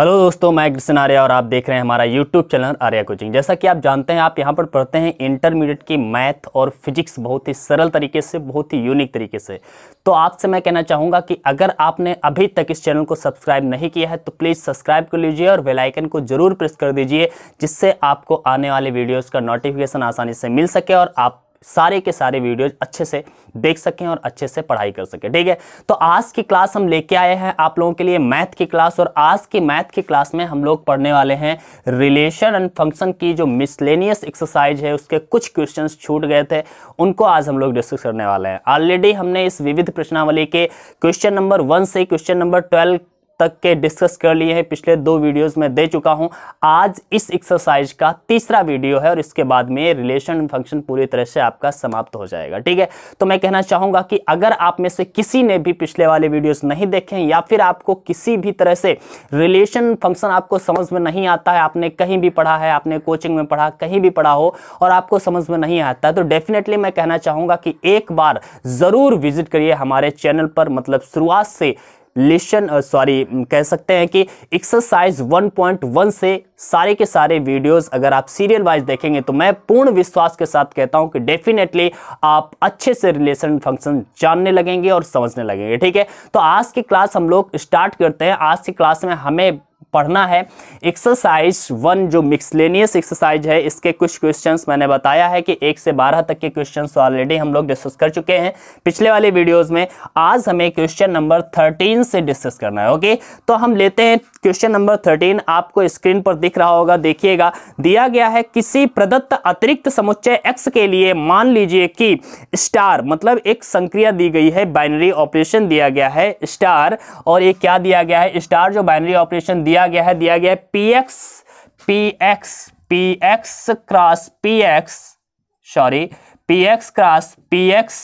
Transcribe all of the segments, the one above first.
hello दोस्तों मैं कृष्ण आर्या और आप देख रहे हैं हमारा यूट्यूब चैनल आर्या कोचिंग जैसा कि आप जानते हैं आप यहाँ पर पढ़ते हैं इंटरमीडिएट की मैथ और फिजिक्स बहुत ही सरल तरीके से बहुत ही यूनिक तरीके से तो आपसे मैं कहना चाहूँगा कि अगर आपने अभी तक इस चैनल को सब्सक्राइब नहीं किया है तो प्लीज़ सब्सक्राइब कर लीजिए और वेलाइकन को ज़रूर प्रेस कर दीजिए जिससे आपको आने वाले वीडियोज़ का नोटिफिकेशन आसानी से मिल सके और आप सारे के सारे वीडियोज अच्छे से देख सकें और अच्छे से पढ़ाई कर सकें ठीक है तो आज की क्लास हम लेके आए हैं आप लोगों के लिए मैथ की क्लास और आज की मैथ की क्लास में हम लोग पढ़ने वाले हैं रिलेशन एंड फंक्शन की जो मिसलेनियस एक्सरसाइज है उसके कुछ क्वेश्चन छूट गए थे उनको आज हम लोग डिस्कस करने वाले हैं ऑलरेडी हमने इस विविध प्रश्नावली के क्वेश्चन नंबर वन से क्वेश्चन नंबर ट्वेल्व तक के डिस्कस कर लिए हैं पिछले दो वीडियोस में दे चुका हूं आज इस एक्सरसाइज का तीसरा वीडियो है और इसके बाद में रिलेशन फंक्शन पूरी तरह से आपका समाप्त हो जाएगा ठीक है तो मैं कहना चाहूंगा कि अगर आप में से किसी ने भी पिछले वाले वीडियोज़ नहीं देखे या फिर आपको किसी भी तरह से रिलेशन फंक्शन आपको समझ में नहीं आता है आपने कहीं भी पढ़ा है आपने कोचिंग में पढ़ा कहीं भी पढ़ा हो और आपको समझ में नहीं आता तो डेफिनेटली मैं कहना चाहूँगा कि एक बार ज़रूर विजिट करिए हमारे चैनल पर मतलब शुरुआत से लेसन सॉरी uh, mm, कह सकते हैं कि एक्सरसाइज 1.1 से सारे के सारे वीडियोस अगर आप सीरियल वाइज देखेंगे तो मैं पूर्ण विश्वास के साथ कहता हूं कि डेफिनेटली आप अच्छे से रिलेशन फंक्शन जानने लगेंगे और समझने लगेंगे ठीक है तो आज की क्लास हम लोग स्टार्ट करते हैं आज की क्लास में हमें पढ़ना है एक्सरसाइज वन जो मिक्सलेनियस एक्सरसाइज है इसके कुछ क्वेश्चन मैंने बताया है कि एक से बारह तक के क्वेश्चन ऑलरेडी तो हम लोग डिस्कस कर चुके हैं पिछले वाले वीडियोज में आज हमें क्वेश्चन नंबर थर्टीन से डिस्कस करना है ओके तो हम लेते हैं क्वेश्चन नंबर थर्टीन आपको स्क्रीन पर दिख रहा होगा देखिएगा दिया गया है किसी प्रदत्त अतिरिक्त समुच्चय एक्स के लिए मान लीजिए कि स्टार मतलब एक संक्रिया दी गई है बाइनरी ऑपरेशन दिया गया है स्टार और ये क्या दिया गया है स्टार जो बाइनरी ऑपरेशन दिया दिया गया है दिया गया है P X P X P X cross P X sorry P X cross P X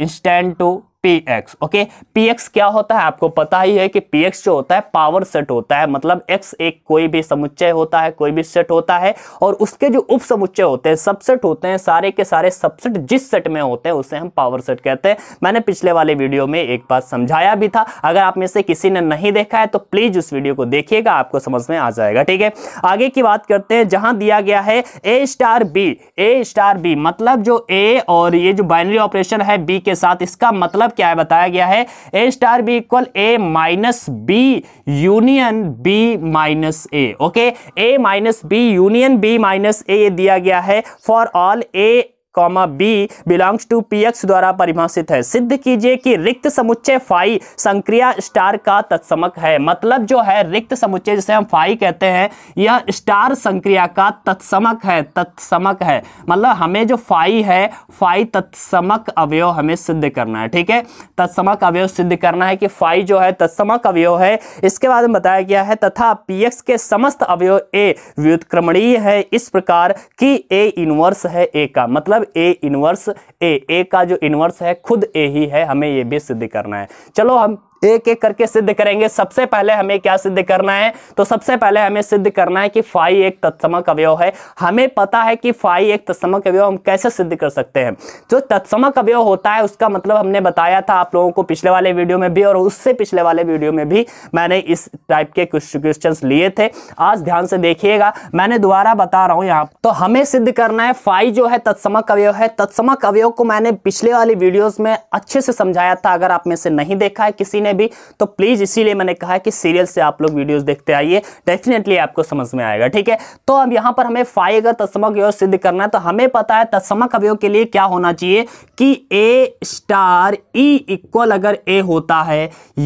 instant to P X okay P X क्या होता है आपको पता ही है कि पी एक्स जो होता है पावर सेट होता है मतलब एक्स एक कोई भी समुच्चय होता है कोई भी सेट होता है और उसके जो उप समुच्चय होते हैं सबसेट होते हैं सारे के सारे सबसेट जिस सेट में होते हैं उसे हम पावर सेट कहते हैं मैंने पिछले वाले वीडियो में एक बात समझाया भी था अगर आप में से किसी ने नहीं देखा है तो प्लीज उस वीडियो को देखिएगा आपको समझ में आ जाएगा ठीक है आगे की बात करते हैं जहां दिया गया है A star B A star B मतलब जो ए और ये जो बाइनरी ऑपरेशन है बी के साथ इसका मतलब मतलब क्या है बताया गया है A star B equal A minus B union B minus A okay A minus B union B minus A दिया गया है for all A comma B belongs to P X द्वारा परिभाषित है सिद्ध कीजिए कि रिक्त समुच्चय फाई संक्रिया स्टार का तत्समक है मतलब जो है रिक्त समुच्चय जिसे हम फाई कहते हैं यह स्टार संक्रिया का तत्समक है तत्समक है मतलब हमें जो फाई है फाई तत्समक अवयव हमें सिद्ध करना है ठीक है तत्समक अवयव सिद्ध करना है कि फाई जो है तत्समक अवयव है इसके बाद में बताया गया है तथा पी एक्स के समस्त अवयव ए व्युत्क्रमणीय है इस प्रकार की ए इनवर्स है ए का मतलब ए इनवर्स ए ए का जो इनवर्स है खुद ए ही है हमें ये भी सिद्ध करना है चलो हम एक एक करके सिद्ध करेंगे सबसे पहले हमें क्या सिद्ध करना है तो सबसे पहले हमें सिद्ध करना है कि फाई एक तत्समक अवयव है हमें पता है कि फाई एक तत्समक अवयव हम कैसे सिद्ध कर सकते हैं जो तत्समक अवयव होता है उसका मतलब हमने बताया था आप लोगों को पिछले वाले वीडियो में भी और उससे पिछले वाले वीडियो में भी मैंने इस टाइप के कुछ क्वेश्चन लिए थे आज ध्यान से देखिएगा मैंने दोबारा बता रहा हूँ यहाँ तो हमें सिद्ध करना है फाई जो है तत्समक अवयव है तत्समक अवयव को मैंने पिछले वाली वीडियोज में अच्छे से समझाया था अगर आप में से नहीं देखा है किसी ने ने भी तो प्लीज़ इसीलिए मैंने कहा है कि सीरियल से आप लोग वीडियोस देखते आइए डेफिनेटली आपको समझ में आएगा ठीक है तो अब यहां पर हमें फाइव अगर तत्समक अवयव सिद्ध करना है तो हमें पता है तत्समक अवयव के लिए क्या होना चाहिए कि ए स्टार ई इक्वल अगर ए होता है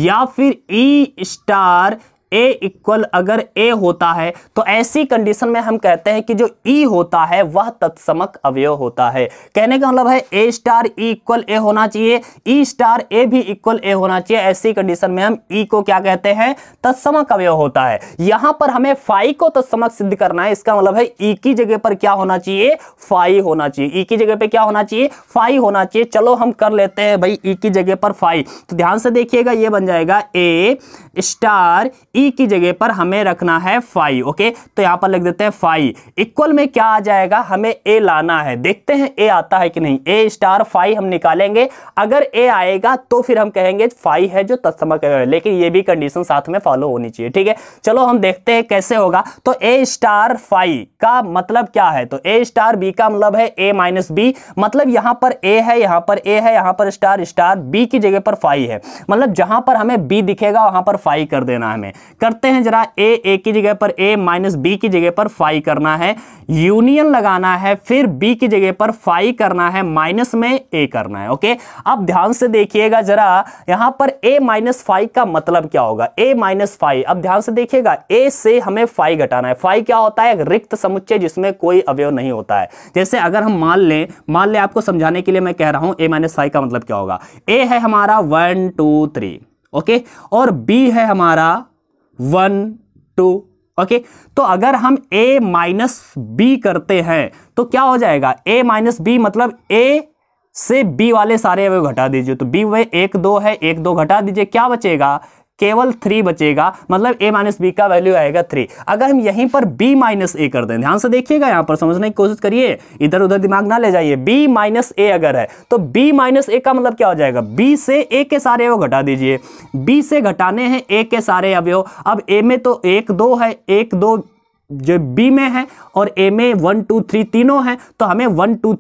या फिर E e star A equal अगर ए होता है तो ऐसी कंडीशन में हम कहते हैं कि जो ई e होता है वह तत्समक अवयव होता है कहने का मतलब है ए स्टार ई इक्वल ए होना चाहिए ई स्टार ए भी इक्वल ए होना चाहिए ऐसी कंडीशन में हम ई e को क्या कहते हैं तत्समक अवयव होता है यहां पर हमें फाई को तत्समक सिद्ध करना है इसका मतलब है ई e की जगह पर क्या होना चाहिए फाई होना चाहिए ई e की जगह पर क्या होना चाहिए फाई होना चाहिए चलो हम कर लेते हैं भाई ई e की जगह पर फाई तो ध्यान से देखिएगा यह बन जाएगा ए स्टार ई थ्री की जगह पर हमें रखना है फाइव ओके तो यहां पर लिख देते हैं फाइव इक्वल में क्या आ जाएगा हमें ए लाना है देखते हैं ए आता है कि नहीं ए स्टार फाइव हम निकालेंगे अगर ए आएगा तो फिर हम कहेंगे फाइव है जो तत्समक है लेकिन ये भी कंडीशन साथ में फॉलो होनी चाहिए ठीक है चलो हम देखते हैं कैसे होगा तो ए स्टार फाइव का मतलब क्या है तो ए स्टार बी का मतलब है ए माइनस बी मतलब यहां पर ए है यहां पर ए है यहां पर स्टार स्टार बी की जगह पर फाइव है मतलब जहां पर हमें बी दिखेगा वहां पर फाइव कर देना हमें करते हैं जरा ए ए की जगह पर ए माइनस बी की जगह पर फाई करना है यूनियन लगाना है फिर बी की जगह पर फाई करना है माइनस में ए करना है ओके अब ध्यान से देखिएगा जरा यहां पर ए माइनस फाइव का मतलब क्या होगा ए माइनस फाइव अब ध्यान से देखिएगा ए से हमें फाइव घटाना है फाइव क्या होता है रिक्त समुच्चय जिसमें कोई अवयव नहीं होता है जैसे अगर हम मान लें मान लें आपको समझाने के लिए मैं कह रहा हूं ए माइनस फाइव का मतलब क्या होगा ए है हमारा वन टू थ्री ओके और बी है हमारा वन टू ओके तो अगर हम a माइनस बी करते हैं तो क्या हो जाएगा a माइनस बी मतलब a से b वाले सारे अवयव घटा दीजिए तो b वे एक दो है एक दो घटा दीजिए क्या बचेगा केवल थ्री बचेगा मतलब ए माइनस बी का वैल्यू आएगा थ्री अगर हम यहीं पर बी माइनस ए कर दें ध्यान से देखिएगा यहां पर समझने की कोशिश करिए इधर उधर दिमाग ना ले जाइए बी माइनस ए अगर है तो बी माइनस ए का मतलब क्या हो जाएगा बी से ए के सारे अवयव घटा दीजिए बी से घटाने हैं ए के सारे अवयव अब ए में तो एक दो है एक दो जो बी में है और ए में वन टू थ्री तीनों हैं तो हमें वन टू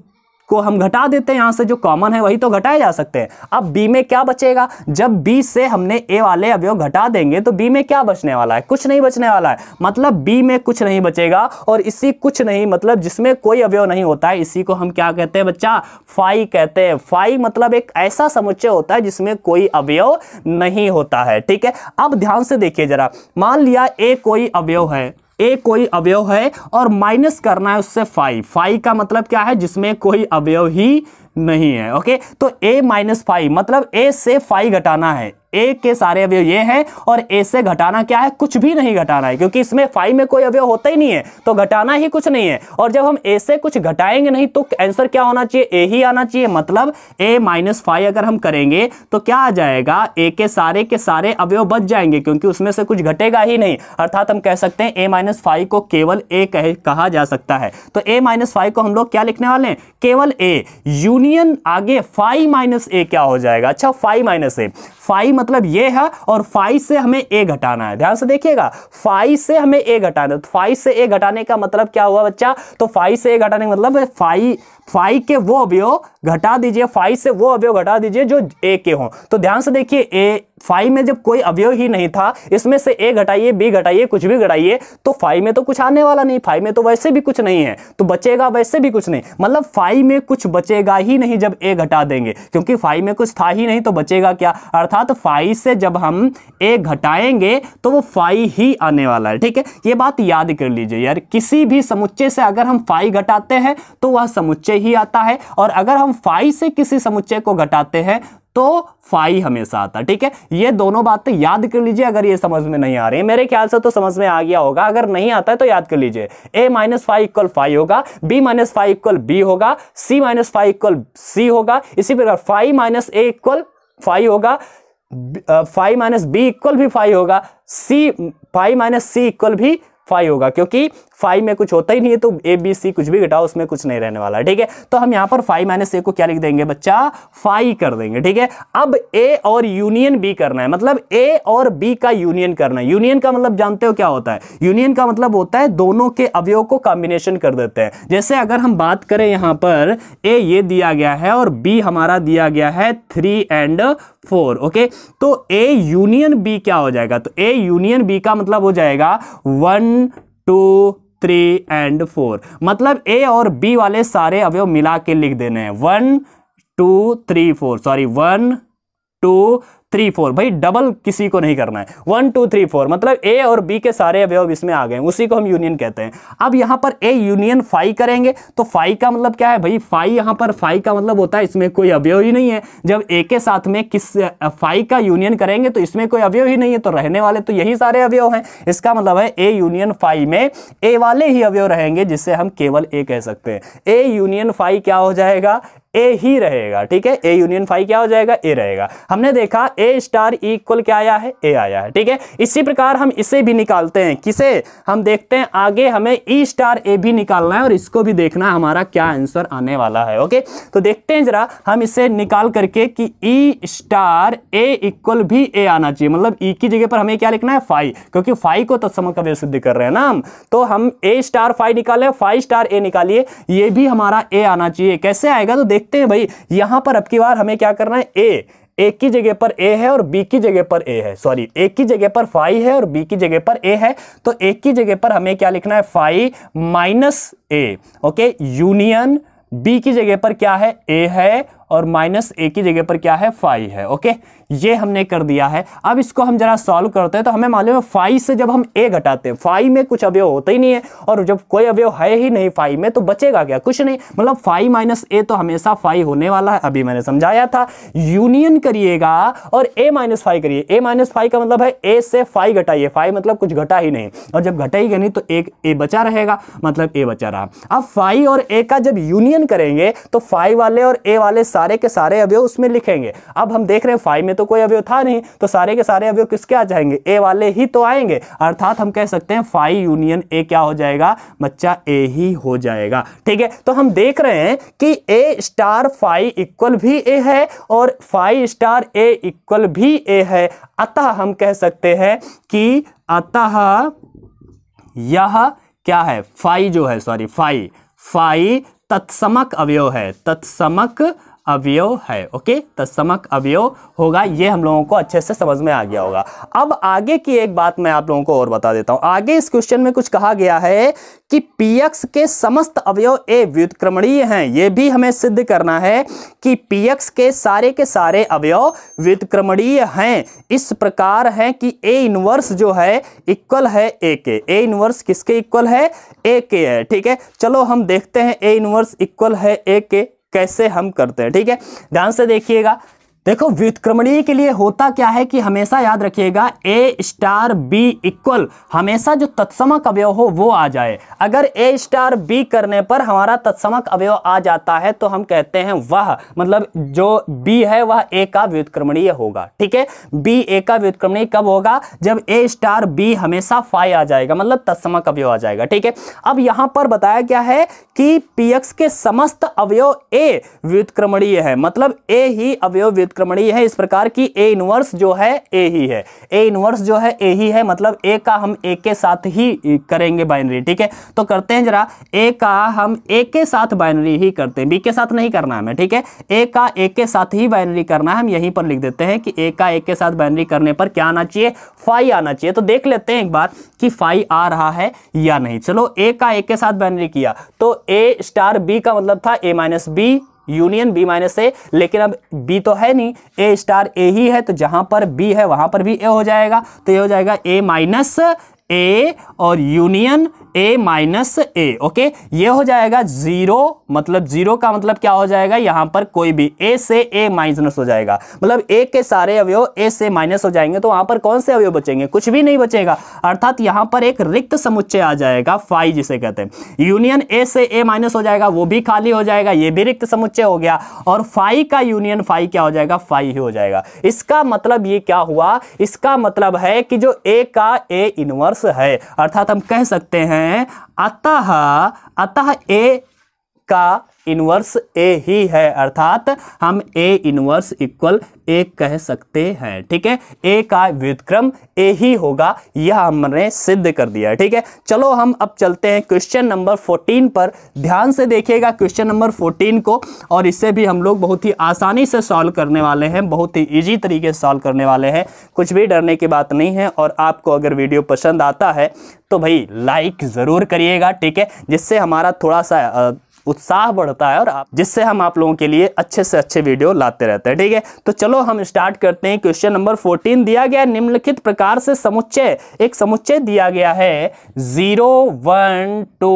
को हम घटा देते हैं यहां से जो कॉमन है वही तो घटाए जा सकते हैं अब बी में क्या बचेगा जब बी से हमने ए वाले अवयव घटा देंगे तो बी में क्या बचने वाला है कुछ नहीं बचने वाला है मतलब बी में कुछ नहीं बचेगा और इसी कुछ नहीं मतलब जिसमें कोई अवयव नहीं होता है इसी को हम क्या कहते हैं बच्चा फाई कहते हैं फाई मतलब एक ऐसा समुच्चय होता है जिसमें कोई अवयव नहीं होता है ठीक है अब ध्यान से देखिए जरा मान लिया ए कोई अवयव है ए कोई अवयव है और माइनस करना है उससे फाइव फाइव का मतलब क्या है जिसमें कोई अवयव ही नहीं है ओके तो ए माइनस फाइव मतलब ए से फाइव घटाना है एक के सारे अवयव ये हैं और ए से घटाना क्या है कुछ भी नहीं घटाना है क्योंकि इसमें फाइव में कोई अवयव होता ही नहीं है तो घटाना ही कुछ नहीं है और जब हम ए से कुछ घटाएंगे नहीं तो आंसर क्या होना चाहिए ए ही आना चाहिए मतलब ए माइनस फाइव अगर हम करेंगे तो क्या आ जाएगा ए के सारे के सारे अवयव बच जाएंगे क्योंकि उसमें से कुछ घटेगा ही नहीं अर्थात हम कह सकते हैं ए माइनस फाइव को केवल ए कह, कहा जा सकता है तो ए माइनस फाइव को हम लोग क्या लिखने वाले हैं केवल ए यूनियन आगे फाइव माइनस ए क्या हो जाएगा अच्छा फाइव माइनस ए फाइव मतलब ये है और फाइव से हमें ए घटाना है ध्यान से देखिएगा फाइव से हमें ए घटाना है तो फाइव से ए घटाने का मतलब क्या हुआ बच्चा तो फाइव से ए घटाने का मतलब फाइव फाइव के वो अवयव घटा दीजिए फाइव से वो अवयव घटा दीजिए जो ए के हों तो ध्यान से देखिए ए फाइव में जब कोई अवयव ही नहीं था इसमें से ए घटाइए बी घटाइए कुछ भी घटाइए तो फाइव में तो कुछ आने वाला नहीं फाइव में तो वैसे भी कुछ नहीं है तो बचेगा वैसे भी कुछ नहीं मतलब फाइव में कुछ बचेगा ही नहीं जब ए घटा देंगे क्योंकि फाइव में कुछ था ही नहीं तो बचेगा क्या अर्थात तो फाइव से जब हम ए घटाएंगे तो वो फाइव ही आने वाला है ठीक है ये बात याद कर लीजिए यार किसी भी समुच्चय से अगर हम फाइव घटाते हैं तो वह समुच्चय ही आता है और अगर हम फाइव से किसी समुच्चय को घटाते हैं तो फाई हमेशा आता है ठीक है ये दोनों बातें याद कर लीजिए अगर ये समझ में नहीं आ रही है मेरे ख्याल से तो समझ में आ गया होगा अगर नहीं आता है तो याद कर लीजिए A minus five equal five होगा B minus five equal B होगा C minus five equal C होगा इसी प्रकार five minus A equal five होगा फाइव माइनस बी इक्वल भी फाइव होगा C five minus C equal भी फाइव होगा क्योंकि फाइव में कुछ होता ही नहीं है तो ए बी सी कुछ भी घटाओ उसमें कुछ नहीं रहने वाला ठीक है तो हम यहाँ पर फाइव माइनस ए को क्या लिख देंगे बच्चा फाइव कर देंगे ठीक है अब ए और यूनियन बी करना है मतलब ए और बी का यूनियन करना है यूनियन का मतलब जानते हो क्या होता है यूनियन का मतलब होता है दोनों के अवयव को कॉम्बिनेशन कर देते हैं जैसे अगर हम बात करें यहाँ पर ए ये दिया गया है और बी हमारा दिया गया है थ्री एंड फोर ओके तो ए यूनियन बी क्या हो जाएगा तो ए यूनियन बी का मतलब हो जाएगा one two three and four मतलब ए और बी वाले सारे अवयव मिला के लिख देने हैं one two three four sorry one two three four भाई डबल किसी को नहीं करना है वन टू थ्री फोर मतलब ए और बी के सारे अवयव इसमें आ गए उसी को हम यूनियन कहते हैं अब यहाँ पर ए यूनियन फाइव करेंगे तो फाइव का मतलब क्या है भाई फाइव यहाँ पर फाइव का मतलब होता है इसमें कोई अवयव ही नहीं है जब ए के साथ में किस फाइव का यूनियन करेंगे तो इसमें कोई अवयव ही नहीं है तो रहने वाले तो यही सारे अवयव हैं इसका मतलब है ए यूनियन फाइव में ए वाले ही अवयव रहेंगे जिससे हम केवल ए कह सकते हैं ए यूनियन फाइव क्या हो जाएगा ए ही रहेगा ठीक है ए यूनियन फाइव क्या हो जाएगा ए रहेगा हमने देखा ए स्टार इक्वल क्या आया है ए आया है ठीक है इसी प्रकार हम इसे भी निकालते हैं किसे हम देखते हैं आगे हमें ई स्टार ए भी निकालना है और इसको भी देखना है हमारा क्या आंसर आने वाला है ओके तो देखते हैं जरा हम इसे निकाल करके कि ई स्टार ए इक्वल भी ए आना चाहिए मतलब ई e की जगह पर हमें क्या लिखना है फाइव क्योंकि फाइव को तत्समक तो का सिद्ध कर रहे हैं ना हम तो हम ए स्टार फाइव निकाले फाइव स्टार ए निकालिए ये भी हमारा ए आना चाहिए कैसे आएगा तो देख देखते हैं भाई यहां पर अब की बार हमें क्या करना है ए ए की जगह पर ए है और बी की जगह पर ए है सॉरी ए की जगह पर फाइव है और बी की जगह पर ए है तो ए की जगह पर हमें क्या लिखना है five minus A okay union B की जगह पर क्या है ए है और माइनस ए की जगह पर क्या है फाइव है ओके ये हमने कर दिया है अब इसको हम जरा सॉल्व करते हैं तो हमें मालूम है फाइव से जब हम ए घटाते हैं फाइव में कुछ अवयव होता ही नहीं है और जब कोई अवयव है ही नहीं फाइव में तो बचेगा क्या कुछ नहीं मतलब फाइव माइनस ए तो हमेशा फाइव होने वाला है अभी मैंने समझाया था यूनियन करिएगा और ए माइनस फाइव करिए ए माइनस फाइव का मतलब है ए से फाइव घटाइए फाइव मतलब कुछ घटा ही नहीं और जब घटा घटाएगा नहीं तो एक ए बचा रहेगा मतलब ए बचा रहा अब फाइव और ए का जब यूनियन करेंगे तो फाइव वाले और ए वाले सारे के सारे अवयव उसमें लिखेंगे अब हम देख रहे हैं फाइव में तो तो कोई अवयव था नहीं तो सारे के सारे अवयव किसके आ जाएंगे ए वाले ही तो आएंगे अर्थात हम कह सकते हैं फाइव यूनियन ए क्या हो जाएगा बच्चा ए ही हो जाएगा ठीक है तो हम देख रहे हैं कि ए स्टार फाइव इक्वल भी ए है और फाइव स्टार ए इक्वल भी ए है अतः हम कह सकते हैं कि अतः यह क्या है फाइव जो है सॉरी फाइव फाइव तत्समक अवयव है तत्समक अवयव है ओके तत्समक अवयव होगा ये हम लोगों को अच्छे से समझ में आ गया होगा अब आगे की एक बात मैं आप लोगों को और बता देता हूँ आगे इस क्वेश्चन में कुछ कहा गया है कि पीएक्स के समस्त अवयव ए व्युतक्रमणीय हैं ये भी हमें सिद्ध करना है कि पीएक्स के सारे के सारे अवयव व्युतक्रमणीय हैं इस प्रकार है कि ए इनवर्स जो है इक्वल है ए के ए इनवर्स किसके इक्वल है ए के है ठीक है चलो हम देखते हैं ए इनवर्स इक्वल है ए के कैसे हम करते हैं ठीक है ध्यान से देखिएगा देखो व्युत्क्रमणीय के लिए होता क्या है कि हमेशा याद रखिएगा ए स्टार बी इक्वल हमेशा जो तत्समक अवयव हो वो आ जाए अगर ए स्टार बी करने पर हमारा तत्समक अवयव आ जाता है तो हम कहते हैं वह मतलब जो बी है वह ए का व्युत्क्रमणीय होगा ठीक है बी ए का व्युत्क्रमणीय कब होगा जब ए स्टार बी हमेशा फाइ आ जाएगा मतलब तत्समक अवयव आ जाएगा ठीक है अब यहां पर बताया गया है कि पी के समस्त अवयव ए व्युत्क्रमणीय है मतलब ए ही अवयव व्युत्क्रमणीय है इस प्रकार की ए इनवर्स जो है ए ही है ए इनवर्स जो है ए ही है मतलब ए का हम ए के साथ ही करेंगे बाइनरी ठीक है तो करते हैं जरा ए का हम ए के साथ बाइनरी ही करते हैं बी के साथ नहीं करना हमें ठीक है ए का ए के साथ ही बाइनरी करना है हम यहीं पर लिख देते हैं कि ए का ए के साथ बाइनरी करने पर क्या आना चाहिए फाई आना चाहिए तो देख लेते हैं एक बार कि फाई आ रहा है या नहीं चलो ए का ए के साथ बाइनरी किया तो ए स्टार बी का मतलब था A minus B union B minus A लेकिन अब बी तो है नहीं ए स्टार ए ही है तो जहां पर बी है वहां पर भी ए हो जाएगा तो ये हो जाएगा ए माइनस ए और union A minus A okay ये हो जाएगा जीरो मतलब जीरो का मतलब क्या हो जाएगा यहां पर कोई भी ए से ए माइनस हो जाएगा मतलब ए के सारे अवयव ए से माइनस हो जाएंगे तो वहां पर कौन से अवयव बचेंगे कुछ भी नहीं बचेगा अर्थात यहां पर एक रिक्त समुच्चय आ जाएगा फाइव जिसे कहते हैं यूनियन ए से ए माइनस हो जाएगा वो भी खाली हो जाएगा ये भी रिक्त समुच्चय हो गया और फाइव का यूनियन फाइव क्या हो जाएगा फाइव ही हो जाएगा इसका मतलब ये क्या हुआ इसका मतलब है कि जो ए का ए इनवर्स है अर्थात हम कह सकते हैं अतः अतः ए का इनवर्स ए ही है अर्थात हम ए इनवर्स इक्वल ए कह सकते हैं ठीक है ए का व्युतक्रम ए ही होगा यह हमने सिद्ध कर दिया है ठीक है चलो हम अब चलते हैं क्वेश्चन नंबर 14 पर ध्यान से देखिएगा क्वेश्चन नंबर 14 को और इससे भी हम लोग बहुत ही आसानी से सॉल्व करने वाले हैं बहुत ही ईजी तरीके से सॉल्व करने वाले हैं कुछ भी डरने की बात नहीं है और आपको अगर वीडियो पसंद आता है तो भाई लाइक ज़रूर करिएगा ठीक है जिससे हमारा थोड़ा सा उत्साह बढ़ता है और आप जिससे हम आप लोगों के लिए अच्छे से अच्छे वीडियो लाते रहते हैं ठीक है तो चलो हम स्टार्ट करते हैं क्वेश्चन नंबर फोर्टीन दिया गया निम्नलिखित प्रकार से समुच्चय एक समुच्चय दिया गया है zero one two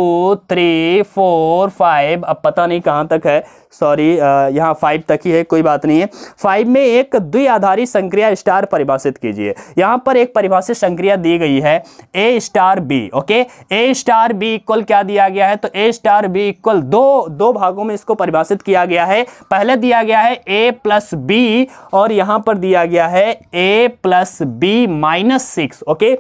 three four five अब पता नहीं कहां तक है सॉरी यहाँ फाइव तक ही है कोई बात नहीं है फाइव में एक द्विआधारी संक्रिया स्टार परिभाषित कीजिए यहाँ पर एक परिभाषित संक्रिया दी गई है A star B okay A star B equal क्या दिया गया है तो ए स्टार बी इक्वल दो दो दो भागों में इसको परिभाषित किया गया है पहले दिया गया है ए प्लस बी और यहां पर दिया गया है A plus B minus six okay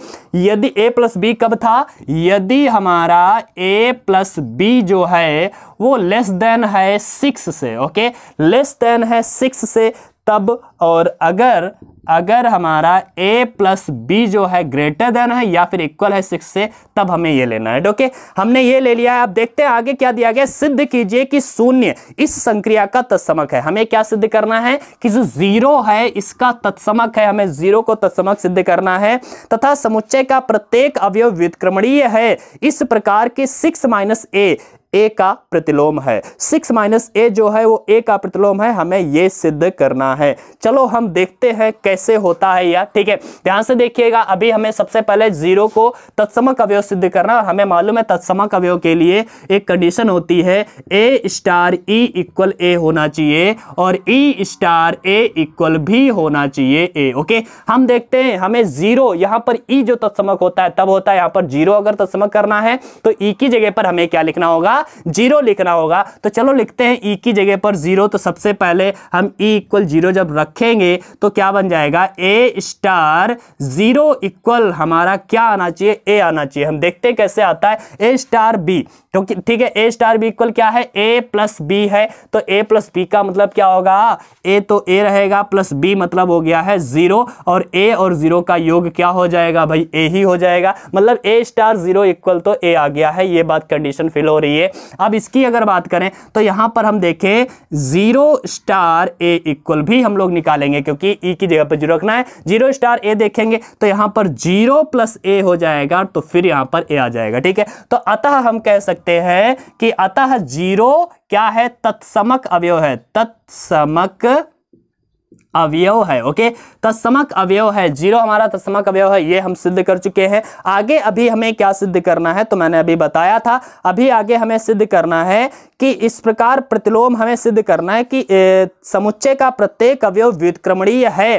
यदि ए प्लस बी कब था यदि हमारा ए प्लस बी जो है वो लेस देन है सिक्स से ओके लेस देन है सिक्स से तब और अगर अगर हमारा a प्लस बी जो है ग्रेटर देन है या फिर इक्वल है सिक्स से तब हमें ये लेना है ओके हमने ये ले लिया है आप देखते हैं आगे क्या दिया गया सिद्ध कीजिए कि शून्य इस संक्रिया का तत्समक है हमें क्या सिद्ध करना है कि जो जीरो है इसका तत्समक है हमें जीरो को तत्समक सिद्ध करना है तथा समुच्चय का प्रत्येक अवयव व्युत्क्रमणीय है इस प्रकार के सिक्स माइनस ए ए का प्रतिलोम है सिक्स माइनस ए जो है वो ए का प्रतिलोम है हमें ये सिद्ध करना है चलो हम देखते हैं कैसे होता है या ठीक है ध्यान से देखिएगा अभी हमें सबसे पहले जीरो को तत्समक अवयव सिद्ध करना और हमें मालूम है तत्समक अवयव के लिए एक कंडीशन होती है ए स्टार ई इक्वल ए होना चाहिए और ई स्टार ए इक्वल भी होना चाहिए ए ओके हम देखते हैं हमें जीरो यहाँ पर ई e जो तत्समक होता है तब होता है यहाँ पर जीरो अगर तत्समक करना है तो ई e की जगह पर हमें क्या लिखना होगा क्या जीरो लिखना होगा तो चलो लिखते हैं ई e की जगह पर जीरो तो सबसे पहले हम ई e इक्वल जीरो जब रखेंगे तो क्या बन जाएगा ए स्टार जीरो इक्वल हमारा क्या आना चाहिए ए आना चाहिए हम देखते हैं कैसे आता है ए स्टार बी क्योंकि ठीक है ए स्टार बी इक्वल क्या है ए प्लस बी है तो ए प्लस बी का मतलब क्या होगा ए तो ए रहेगा प्लस बी मतलब हो गया है जीरो और ए और जीरो का योग क्या हो जाएगा भाई ए ही हो जाएगा मतलब ए स्टार जीरो इक्वल तो ए आ गया है ये बात कंडीशन फिल हो रही है अब इसकी अगर बात करें तो यहां पर हम देखें जीरो स्टार ए इक्वल भी हम लोग निकालेंगे क्योंकि ई e की जगह पर जीरो रखना है जीरो स्टार ए देखेंगे तो यहां पर जीरो प्लस ए हो जाएगा तो फिर यहां पर ए आ जाएगा ठीक है तो अतः हम कह सकते सकते हैं कि अतः जीरो क्या है तत्समक अवयव है तत्समक अवयव है ओके तस्मक अवयव है जीरो हमारा तस्मक अवयव है ये हम सिद्ध कर चुके हैं आगे अभी हमें क्या सिद्ध करना है तो मैंने अभी बताया था अभी आगे हमें सिद्ध करना है कि इस प्रकार प्रतिलोम हमें सिद्ध करना है कि समुच्चय का प्रत्येक अवयव व्युतक्रमणीय है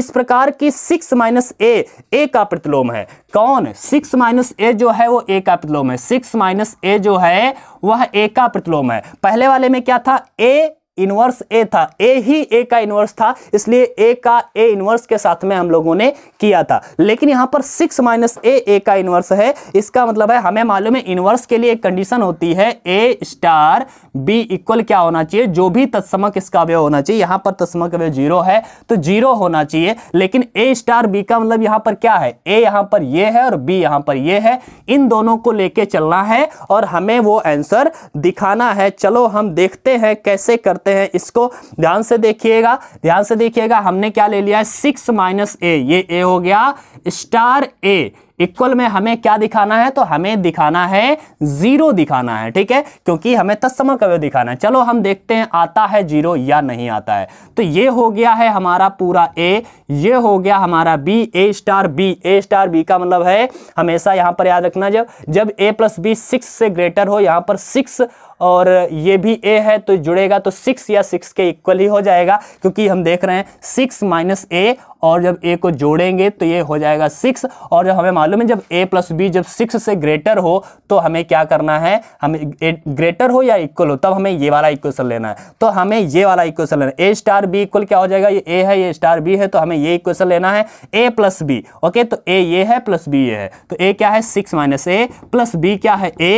इस प्रकार की सिक्स माइनस ए ए का प्रतिलोम है कौन सिक्स माइनस ए जो है वो ए का प्रतिलोम है सिक्स माइनस ए जो है वह ए का प्रतिलोम है पहले वाले में क्या था ए इनवर्स ए था ए ही ए का इनवर्स था इसलिए ए का ए इनवर्स के साथ में हम लोगों ने किया था लेकिन यहाँ पर सिक्स माइनस ए ए का इनवर्स है इसका मतलब है हमें मालूम है इनवर्स के लिए एक कंडीशन होती है ए स्टार बी इक्वल क्या होना चाहिए जो भी तत्समक इसका व्यय होना चाहिए यहाँ पर तत्समक व्यय जीरो है तो जीरो होना चाहिए लेकिन ए स्टार बी का मतलब यहाँ पर क्या है ए यहाँ पर ये है और बी यहाँ पर ये है इन दोनों को लेके चलना है और हमें वो आंसर दिखाना है चलो हम देखते हैं कैसे करते करते हैं इसको ध्यान से देखिएगा ध्यान से देखिएगा हमने क्या ले लिया है सिक्स माइनस ए ये ए हो गया स्टार ए इक्वल में हमें क्या दिखाना है तो हमें दिखाना है जीरो दिखाना है ठीक है क्योंकि हमें तत्समक कव्य दिखाना है चलो हम देखते हैं आता है जीरो या नहीं आता है तो ये हो गया है हमारा पूरा ए ये हो गया हमारा B A star B A star B का मतलब है हमेशा यहां पर याद रखना जब जब ए प्लस बी सिक्स से ग्रेटर हो यहाँ पर सिक्स और ये भी ए है तो जुड़ेगा तो सिक्स या सिक्स के इक्वल ही हो जाएगा क्योंकि हम देख रहे हैं सिक्स माइनस ए और जब ए को जोड़ेंगे तो ये हो जाएगा सिक्स और जब हमें मालूम है जब ए प्लस बी जब सिक्स से ग्रेटर हो तो हमें क्या करना है हमें ग्रेटर हो या इक्वल हो तब हमें ये वाला इक्वेशन लेना है तो हमें ये वाला इक्वेशन लेना ए स्टार बी इक्वल क्या हो जाएगा ये ए है ये स्टार बी है तो हमें ये इक्वेशन लेना है ए प्लस बी ओके तो ए ये है प्लस बी ये है तो ए क्या है six minus A plus B क्या है ए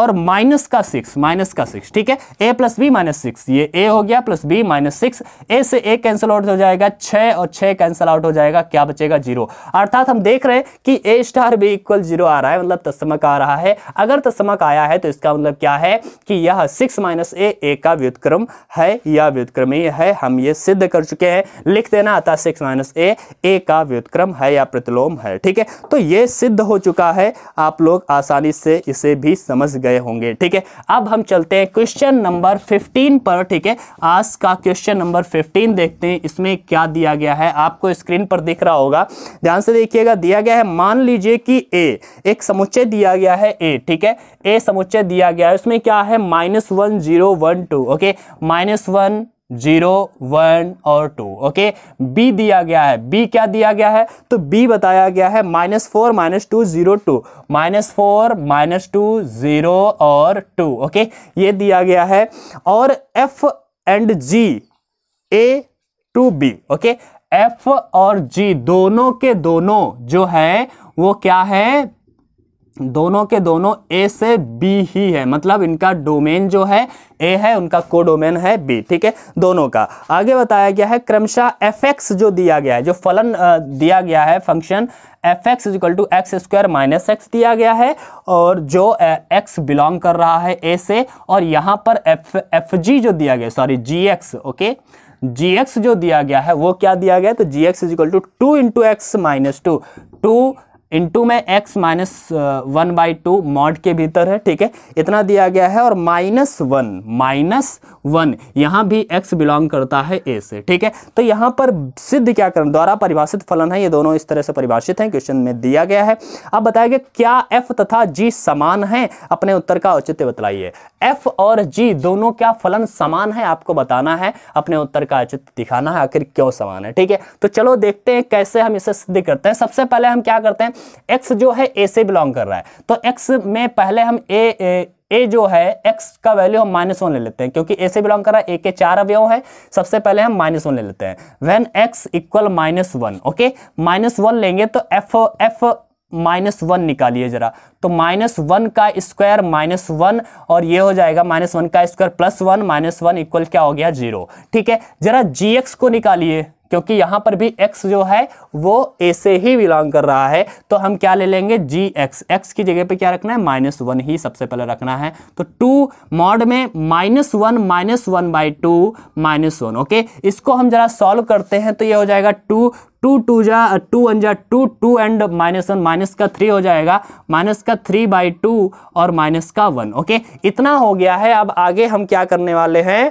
और माइनस का सिक्स माइनस का सिक्स ठीक है A plus B minus six ये ए हो गया plus B minus six A से ए कैंसिल आउट हो जाएगा छः और छः कैंसिल आउट हो जाएगा क्या बचेगा जीरो अर्थात हम देख रहे हैं कि ए स्टार भी इक्वल जीरो आ रहा है मतलब तस्मक आ रहा है अगर तस्मक आया है तो इसका मतलब क्या है कि यह सिक्स माइनस ए ए का व्युतक्रम है या व्युतक्रम है हम ये सिद्ध कर चुके हैं लिख देना आता सिक्स माइनस ए ए का व्युतक्रम है या प्रतिलोम है ठीक है तो ये सिद्ध हो चुका है आप लोग आसानी से इसे भी समझ गए होंगे ठीक है अब हम चलते हैं क्वेश्चन नंबर 15 पर ठीक है आज का क्वेश्चन नंबर 15 देखते हैं इसमें क्या दिया गया है आपको इस स्क्रीन पर दिख रहा होगा ध्यान से देखिएगा दिया गया है मान लीजिए कि ए एक समुच्चय दिया गया है ए ठीक है ए समुच्चय दिया गया है उसमें क्या है minus one zero one two okay minus one zero one और टू ओके बी दिया गया है बी क्या दिया गया है तो बी बताया गया है minus four minus two zero two minus four minus two zero और टू ओके ये दिया गया है और F and G A to B okay F और जी दोनों के दोनों जो है वो क्या है दोनों के दोनों ए से बी ही है मतलब इनका डोमेन जो है ए है उनका कोडोमेन है बी ठीक है दोनों का आगे बताया गया है क्रमशः एफ एक्स जो दिया गया है जो फलन दिया गया है function F X is equal to X square minus X दिया गया है और जो एक्स बिलोंग कर रहा है ए से और यहाँ पर एफ एफ जी जो दिया गया sorry G X okay G X जो दिया गया है वो क्या दिया गया है तो G X is equal to two into X minus two two into में X minus one by two mod के भीतर है ठीक है इतना दिया गया है और माइनस वन माइनस वन यहाँ भी x बिलोंग करता है a से ठीक है तो यहाँ पर सिद्ध क्या कर द्वारा परिभाषित फलन है ये दोनों इस तरह से परिभाषित हैं क्वेश्चन में दिया गया है अब बताया गया क्या f तथा g समान है अपने उत्तर का औचित्य बतलाइए f और g दोनों क्या फलन समान है आपको बताना है अपने उत्तर का औचित्य दिखाना है आखिर क्यों समान है ठीक है तो चलो देखते हैं कैसे हम इसे सिद्ध करते हैं सबसे पहले हम क्या करते हैं एक्स जो है ए से बिलोंग कर रहा है तो एक्स में पहले हम ए, ए जो है एक्स का वैल्यू हम माइनस वन ले लेते हैं क्योंकि ए से बिलोंग कर रहा है ए के चार अवयव है सबसे पहले हम माइनस वन ले लेते हैं when X equal minus one okay minus one लेंगे तो एफ एफ माइनस वन निकालिए जरा तो माइनस वन का स्क्वायर माइनस वन और ये हो जाएगा माइनस वन का square plus one minus one equal क्या हो गया जीरो ठीक है जरा जी एक्स को निकालिए क्योंकि यहाँ पर भी एक्स जो है वो ए से ही बिलोंग कर रहा है तो हम क्या ले लेंगे जी एक्स एक्स की जगह पे क्या रखना है माइनस वन ही सबसे पहले रखना है तो टू मॉड में minus one minus one by two minus one okay इसको हम जरा सॉल्व करते हैं तो ये हो जाएगा टू टू टू जा टू वन जा two two and minus one minus का थ्री हो जाएगा माइनस का थ्री बाई टू और माइनस का वन ओके इतना हो गया है अब आगे हम क्या करने वाले हैं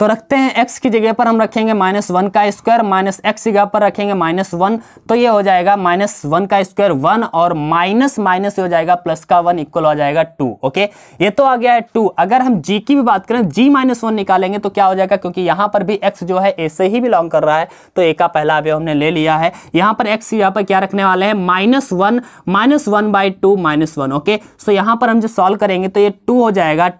तो रखते हैं एक्स की जगह पर हम रखेंगे माइनस वन का स्क्वायर माइनस एक्स की जगह पर रखेंगे माइनस वन तो ये हो जाएगा माइनस वन का स्क्वायर वन और माइनस माइनस हो जाएगा प्लस का वन इक्वल हो जाएगा टू ओके ये तो आ गया है टू अगर हम जी की भी बात करें जी माइनस वन निकालेंगे तो क्या हो जाएगा क्योंकि यहां पर भी एक्स जो है ए से ही बिलोंग कर रहा है तो ए का पहला अभी हमने ले लिया है यहाँ पर एक्स यहाँ पर क्या रखने वाले हैं minus one minus one by two minus one okay so यहाँ पर हम जो सॉल्व करेंगे तो ये टू हो जाएगा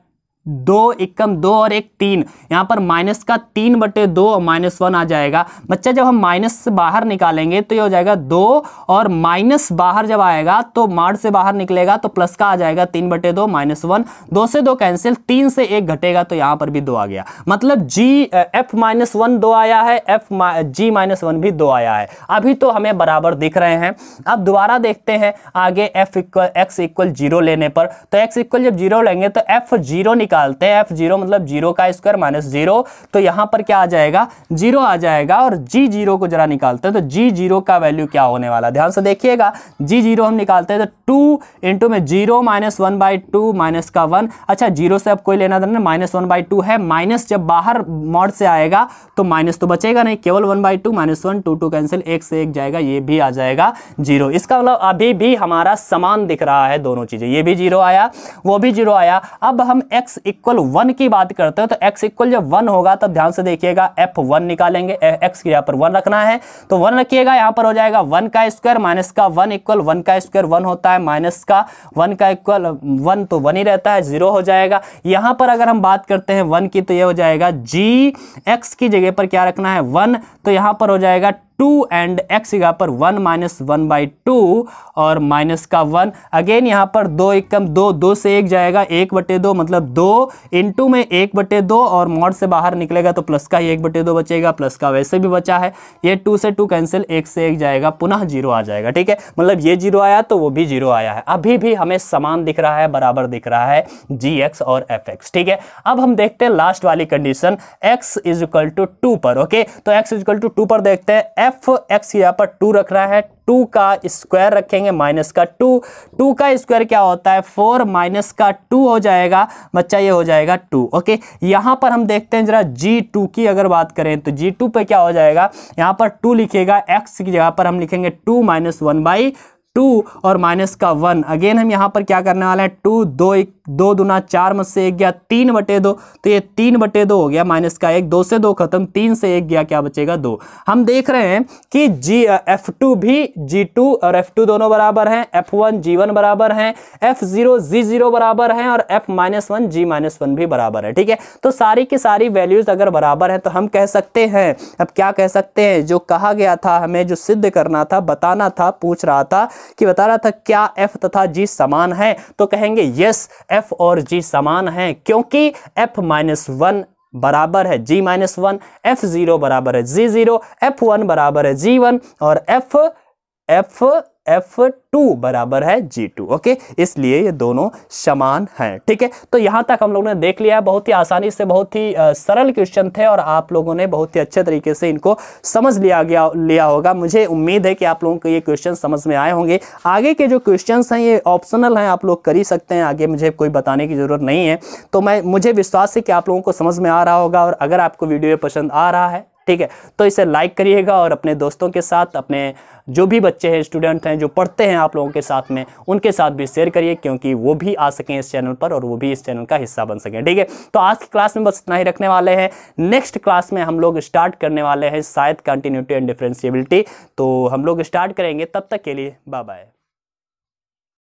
दो एकम दो और एक तीन यहाँ पर माइनस का तीन बटे दो और माइनस वन आ जाएगा बच्चा जब हम माइनस से बाहर निकालेंगे तो ये हो जाएगा दो और माइनस बाहर जब आएगा तो मार्ड से बाहर निकलेगा तो प्लस का आ जाएगा तीन बटे दो माइनस वन दो से दो कैंसिल तीन से एक घटेगा तो यहाँ पर भी दो आ गया मतलब जी एफ माइनस वन दो आया है एफ जी माइनस वन भी दो आया है अभी तो हमें बराबर दिख रहे हैं अब दोबारा देखते हैं आगे F equal X equal zero लेने पर तो एक्स इक्वल जब जीरो लेंगे तो एफ जीरो निकाल निकालते हैं एफ जीरो मतलब जीरो का स्क्वायर माइनस जीरो तो यहां पर क्या आ जाएगा जीरो आ जाएगा और जी जीरो को जरा निकालते हैं तो जी जीरो का वैल्यू क्या होने वाला ध्यान से देखिएगा जी जीरो हम निकालते हैं तो टू इंटू में zero minus one by two minus का वन अच्छा जीरो से अब कोई लेना देना माइनस वन बाई टू है माइनस जब बाहर मॉड से आएगा तो माइनस तो बचेगा नहीं केवल one by two minus one two two cancel एक से एक जाएगा ये भी आ जाएगा जीरो इसका मतलब अभी भी हमारा समान दिख रहा है दोनों चीज़ें ये भी जीरो आया वो भी जीरो आया अब हम एक्स इक्वल वन की बात करते हैं तो एक्स इक्वल जब वन होगा तब ध्यान से देखिएगा एफ वन निकालेंगे एक्स के यहाँ पर वन रखना है तो वन रखिएगा यहाँ पर हो जाएगा वन का स्क्वायर माइनस का वन इक्वल वन का स्क्वायर वन होता है माइनस का वन का इक्वल वन तो वन ही रहता है जीरो हो जाएगा यहाँ पर अगर हम बात करते हैं वन की तो ये हो जाएगा जी एक्स की जगह पर क्या रखना है वन तो यहाँ पर हो जाएगा टू एंड एक्स यहाँ पर one minus one by two और माइनस का वन अगेन यहाँ पर दो एक कम दो दो से एक जाएगा एक बटे दो मतलब दो इंटू में एक बटे दो और मॉड से बाहर निकलेगा तो प्लस का ही एक बटे दो बचेगा प्लस का वैसे भी बचा है ये टू से टू कैंसिल एक से एक जाएगा पुनः जीरो आ जाएगा ठीक है मतलब ये जीरो आया तो वो भी जीरो आया है अभी भी हमें समान दिख रहा है बराबर दिख रहा है जी एक्स और एफ एक्स ठीक है अब हम देखते हैं लास्ट वाली condition X is equal to two पर ओके तो X is equal to two पर देखते हैं एफ एक्स यहाँ पर टू रख रहा है टू का स्क्वायर रखेंगे माइनस का टू टू का स्क्वायर क्या होता है फोर माइनस का टू हो जाएगा बच्चा ये हो जाएगा टू ओके यहाँ पर हम देखते हैं जरा जी टू की अगर बात करें तो जी टू पर क्या हो जाएगा यहाँ पर टू लिखेगा एक्स की जगह पर हम लिखेंगे two minus one by two और माइनस का वन अगेन हम यहाँ पर क्या करने वाले हैं टू दो एक दो दुना चार मत से एक गया तीन बटे दो तो ये तीन बटे दो हो गया माइनस का एक दो से दो खत्म तीन से एक गया क्या बचेगा दो हम देख रहे हैं कि जी एफ टू भी जी टू और एफ टू दोनों बराबर हैं एफ वन जी वन बराबर हैं एफ जीरो जी जीरो बराबर हैं और F minus one G minus one भी बराबर है ठीक है तो सारी की सारी वैल्यूज अगर बराबर है तो हम कह सकते हैं अब क्या कह सकते हैं जो कहा गया था हमें जो सिद्ध करना था बताना था पूछ रहा था कि बता रहा था क्या एफ तथा जी समान है तो कहेंगे यस एफ और जी समान है क्योंकि एफ माइनस वन बराबर है G minus one F zero बराबर है जी जीरो एफ वन बराबर है जी वन और एफ एफ एफ टू बराबर है जी टू ओके इसलिए ये दोनों समान हैं ठीक है तो यहाँ तक हम लोगों ने देख लिया है बहुत ही आसानी से बहुत ही सरल क्वेश्चन थे और आप लोगों ने बहुत ही अच्छे तरीके से इनको समझ लिया गया लिया होगा मुझे उम्मीद है कि आप लोगों को ये क्वेश्चन समझ में आए होंगे आगे के जो क्वेश्चन हैं ये ऑप्शनल हैं आप लोग कर ही सकते हैं आगे मुझे कोई बताने की ज़रूरत नहीं है तो मैं मुझे विश्वास है कि आप लोगों को समझ में आ रहा होगा और अगर आपको वीडियो पसंद आ रहा है ठीक है तो इसे लाइक करिएगा और अपने दोस्तों के साथ अपने जो भी बच्चे हैं स्टूडेंट हैं जो पढ़ते हैं आप लोगों के साथ में उनके साथ भी शेयर करिए क्योंकि वो भी आ सकें इस चैनल पर और वो भी इस चैनल का हिस्सा बन सकें ठीक है तो आज की क्लास में बस इतना ही रखने वाले हैं नेक्स्ट क्लास में हम लोग स्टार्ट करने वाले हैं शायद कंटिन्यूटी एंड डिफ्रेंसीबिलिटी तो हम लोग स्टार्ट करेंगे तब तक के लिए बाय बाय